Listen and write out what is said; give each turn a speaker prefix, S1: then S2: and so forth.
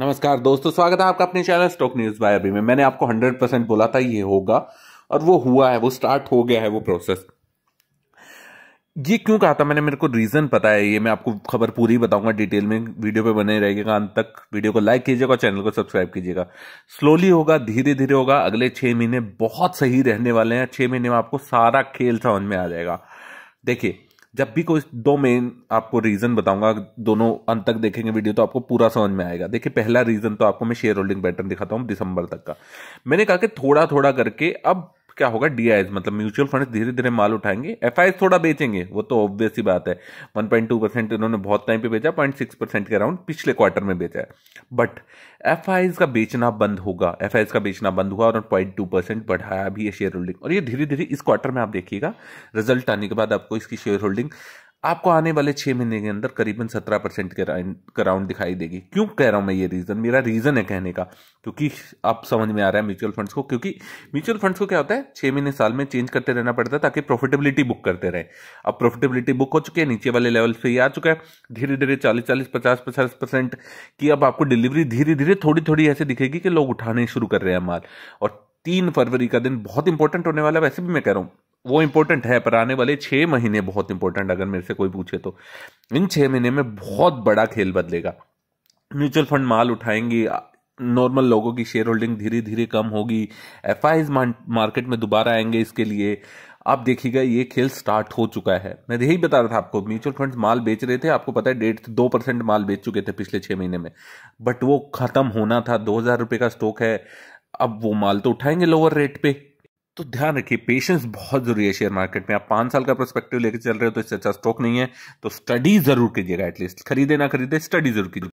S1: नमस्कार दोस्तों स्वागत है आपका अपने चैनल स्टॉक न्यूज बाय अभी में मैंने आपको 100 परसेंट बोला था ये होगा और वो हुआ है वो स्टार्ट हो गया है वो प्रोसेस ये क्यों कहा था मैंने मेरे को रीज़न पता है ये मैं आपको खबर पूरी बताऊंगा डिटेल में वीडियो पे बने रहिएगा अंत तक वीडियो को लाइक कीजिएगा और चैनल को सब्सक्राइब कीजिएगा स्लोली होगा धीरे धीरे होगा अगले छह महीने बहुत सही रहने वाले हैं छह महीने में आपको सारा खेल समझ में आ जाएगा देखिए जब भी कोई दो मेन आपको रीज़न बताऊंगा दोनों अंत तक देखेंगे वीडियो तो आपको पूरा समझ में आएगा देखिए पहला रीज़न तो आपको मैं शेयर होल्डिंग पैटर्न दिखाता हूं दिसंबर तक का मैंने कहा कि थोड़ा थोड़ा करके अब क्या होगा डी मतलब म्यूचुअल फंड धीरे धीरे माल उठाएंगे एफ थोड़ा बेचेंगे वो तो ऑब्वियस ही बात है 1.2 परसेंट इन्होंने बहुत टाइम पे बेचा सिक्स परसेंट के अराउंड पिछले क्वार्टर में बेचा है बट एफ का बेचना बंद होगा एफ का बेचना बंद हुआ और पॉइंट टू परसेंट बढ़ाया भी है शेयर होल्डिंग और ये धीरे धीरे इस क्वार्टर में आप देखिएगा रिजल्ट आने के बाद आपको इसकी शेयर होल्डिंग आपको आने वाले छः महीने के अंदर करीबन सत्रह परसेंट के अराउंड दिखाई देगी क्यों कह रहा हूँ मैं ये रीज़न मेरा रीज़न है कहने का क्योंकि आप समझ में आ रहा है म्यूचुअल फंड्स को क्योंकि म्यूचुअल फंड्स को क्या होता है छह महीने साल में चेंज करते रहना पड़ता है ताकि प्रॉफिटेबिलिटी बुक करते रहे अब प्रॉफिटेबिलिटी बुक हो चुकी है नीचे वाले लेवल से ही आ चुका है धीरे धीरे चालीस चालीस पचास पचास परसेंट की अब आपको डिलीवरी धीरे धीरे थोड़ी थोड़ी ऐसे दिखेगी कि लोग उठाने शुरू कर रहे हैं माल और तीन फरवरी का दिन बहुत इंपॉर्टेंट होने वाला है वैसे भी मैं कह रहा हूँ वो इम्पोर्टेंट है पर आने वाले छः महीने बहुत इंपॉर्टेंट अगर मेरे से कोई पूछे तो इन छः महीने में बहुत बड़ा खेल बदलेगा म्यूचुअल फंड माल उठाएंगी नॉर्मल लोगों की शेयर होल्डिंग धीरे धीरे कम होगी एफ मार्केट में दोबारा आएंगे इसके लिए आप देखिएगा ये खेल स्टार्ट हो चुका है मैं यही बता रहा था आपको म्यूचुअल फंड माल बेच रहे थे आपको पता है डेढ़ दो परसेंट माल बेच चुके थे पिछले छः महीने में बट वो ख़त्म होना था दो हज़ार रुपये का स्टॉक है अब वो माल तो उठाएंगे लोअर रेट पे तो ध्यान रखिए पेशेंस बहुत जरूरी है शेयर मार्केट में आप पांच साल का प्रोस्पेक्टिव लेकर चल रहे हो तो इससे अच्छा स्टॉक नहीं है तो स्टडी जरूर कीजिएगा एटलीस्ट खरीदे ना खरीदे स्टडी जरूर कीजिए